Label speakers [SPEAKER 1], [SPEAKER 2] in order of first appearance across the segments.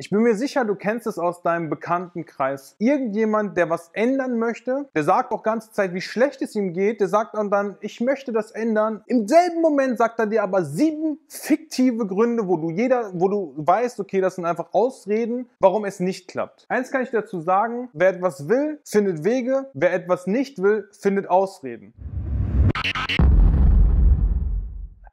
[SPEAKER 1] Ich bin mir sicher, du kennst es aus deinem Bekanntenkreis. Irgendjemand, der was ändern möchte, der sagt auch ganze Zeit, wie schlecht es ihm geht, der sagt dann, ich möchte das ändern. Im selben Moment sagt er dir aber sieben fiktive Gründe, wo du jeder, wo du weißt, okay, das sind einfach Ausreden, warum es nicht klappt. Eins kann ich dazu sagen, wer etwas will, findet Wege, wer etwas nicht will, findet Ausreden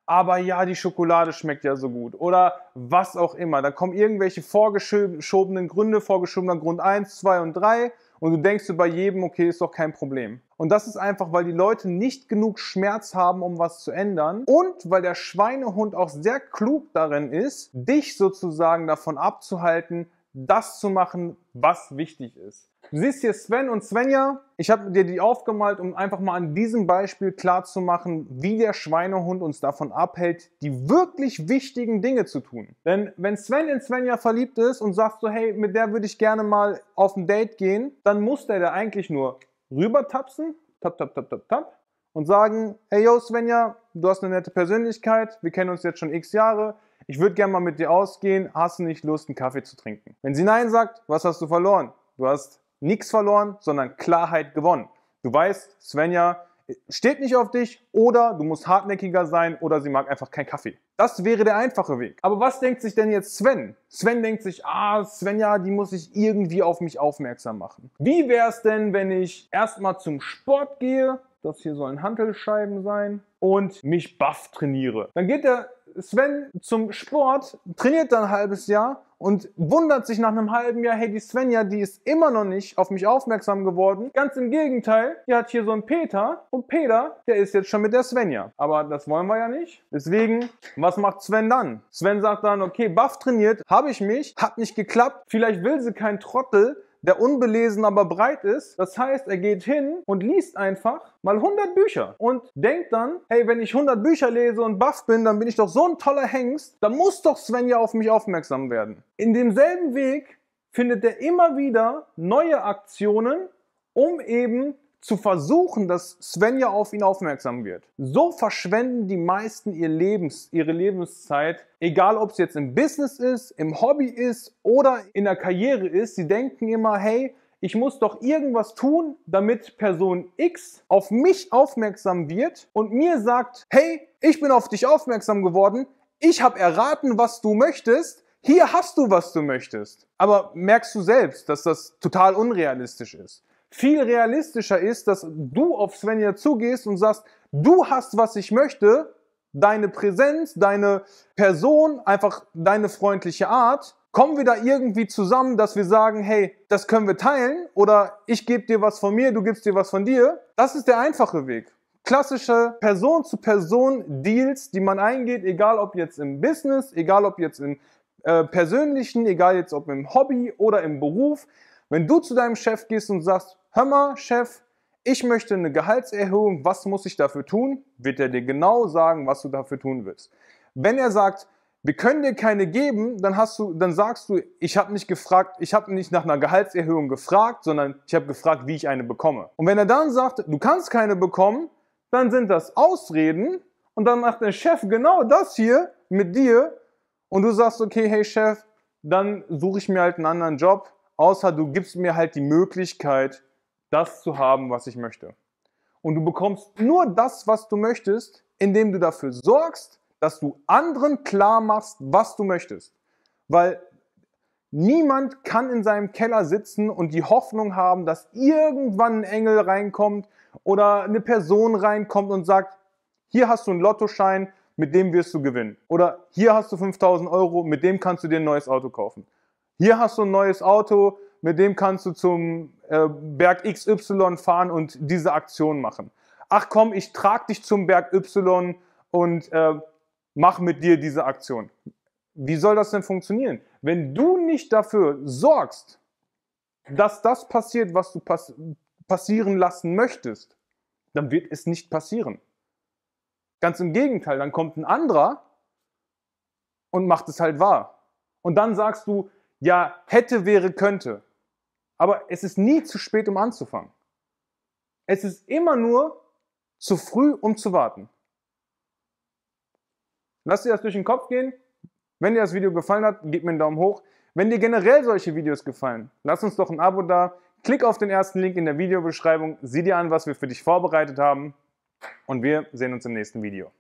[SPEAKER 1] aber ja, die Schokolade schmeckt ja so gut oder was auch immer. Da kommen irgendwelche vorgeschobenen Gründe, vorgeschobener Grund 1, 2 und 3 und du denkst bei jedem, okay, ist doch kein Problem. Und das ist einfach, weil die Leute nicht genug Schmerz haben, um was zu ändern und weil der Schweinehund auch sehr klug darin ist, dich sozusagen davon abzuhalten, das zu machen, was wichtig ist. Du siehst hier Sven und Svenja. Ich habe dir die aufgemalt, um einfach mal an diesem Beispiel klarzumachen, wie der Schweinehund uns davon abhält, die wirklich wichtigen Dinge zu tun. Denn wenn Sven in Svenja verliebt ist und sagt so, hey, mit der würde ich gerne mal auf ein Date gehen, dann muss der da eigentlich nur rüber tapsen, tap, tap, tap, tap, tap, und sagen, hey, yo, Svenja, du hast eine nette Persönlichkeit, wir kennen uns jetzt schon x Jahre, ich würde gerne mal mit dir ausgehen, hast du nicht Lust, einen Kaffee zu trinken? Wenn sie Nein sagt, was hast du verloren? Du hast nichts verloren, sondern Klarheit gewonnen. Du weißt, Svenja äh, steht nicht auf dich oder du musst hartnäckiger sein oder sie mag einfach keinen Kaffee. Das wäre der einfache Weg. Aber was denkt sich denn jetzt Sven? Sven denkt sich, ah, Svenja, die muss ich irgendwie auf mich aufmerksam machen. Wie wäre es denn, wenn ich erstmal zum Sport gehe? Das hier sollen Handelscheiben sein und mich buff trainiere. Dann geht der Sven zum Sport, trainiert dann ein halbes Jahr und wundert sich nach einem halben Jahr, hey, die Svenja, die ist immer noch nicht auf mich aufmerksam geworden. Ganz im Gegenteil, die hat hier so einen Peter und Peter, der ist jetzt schon mit der Svenja. Aber das wollen wir ja nicht. Deswegen, was macht Sven dann? Sven sagt dann, okay, Buff trainiert, habe ich mich, hat nicht geklappt, vielleicht will sie kein Trottel, der unbelesen aber breit ist. Das heißt, er geht hin und liest einfach mal 100 Bücher und denkt dann, hey, wenn ich 100 Bücher lese und baff bin, dann bin ich doch so ein toller Hengst, dann muss doch Svenja auf mich aufmerksam werden. In demselben Weg findet er immer wieder neue Aktionen, um eben zu versuchen, dass Svenja auf ihn aufmerksam wird. So verschwenden die meisten ihr Lebens, ihre Lebenszeit, egal ob es jetzt im Business ist, im Hobby ist oder in der Karriere ist. Sie denken immer, hey, ich muss doch irgendwas tun, damit Person X auf mich aufmerksam wird und mir sagt, hey, ich bin auf dich aufmerksam geworden, ich habe erraten, was du möchtest, hier hast du, was du möchtest. Aber merkst du selbst, dass das total unrealistisch ist viel realistischer ist, dass du auf Svenja zugehst und sagst, du hast, was ich möchte, deine Präsenz, deine Person, einfach deine freundliche Art. Kommen wir da irgendwie zusammen, dass wir sagen, hey, das können wir teilen oder ich gebe dir was von mir, du gibst dir was von dir? Das ist der einfache Weg. Klassische Person-zu-Person-Deals, die man eingeht, egal ob jetzt im Business, egal ob jetzt im äh, persönlichen, egal jetzt ob im Hobby oder im Beruf. Wenn du zu deinem Chef gehst und sagst, hör mal, Chef, ich möchte eine Gehaltserhöhung, was muss ich dafür tun? Wird er dir genau sagen, was du dafür tun willst. Wenn er sagt, wir können dir keine geben, dann hast du, dann sagst du, ich habe nicht gefragt, ich habe nicht nach einer Gehaltserhöhung gefragt, sondern ich habe gefragt, wie ich eine bekomme. Und wenn er dann sagt, du kannst keine bekommen, dann sind das Ausreden und dann macht der Chef genau das hier mit dir und du sagst, okay, hey Chef, dann suche ich mir halt einen anderen Job, außer du gibst mir halt die Möglichkeit, das zu haben, was ich möchte. Und du bekommst nur das, was du möchtest, indem du dafür sorgst, dass du anderen klar machst, was du möchtest. Weil niemand kann in seinem Keller sitzen und die Hoffnung haben, dass irgendwann ein Engel reinkommt oder eine Person reinkommt und sagt, hier hast du einen Lottoschein, mit dem wirst du gewinnen. Oder hier hast du 5000 Euro, mit dem kannst du dir ein neues Auto kaufen. Hier hast du ein neues Auto, mit dem kannst du zum äh, Berg XY fahren und diese Aktion machen. Ach komm, ich trage dich zum Berg Y und äh, mach mit dir diese Aktion. Wie soll das denn funktionieren? Wenn du nicht dafür sorgst, dass das passiert, was du pass passieren lassen möchtest, dann wird es nicht passieren. Ganz im Gegenteil, dann kommt ein anderer und macht es halt wahr. Und dann sagst du, ja hätte, wäre, könnte. Aber es ist nie zu spät, um anzufangen. Es ist immer nur zu früh, um zu warten. Lass dir das durch den Kopf gehen. Wenn dir das Video gefallen hat, gib mir einen Daumen hoch. Wenn dir generell solche Videos gefallen, lass uns doch ein Abo da. Klick auf den ersten Link in der Videobeschreibung, sieh dir an, was wir für dich vorbereitet haben und wir sehen uns im nächsten Video.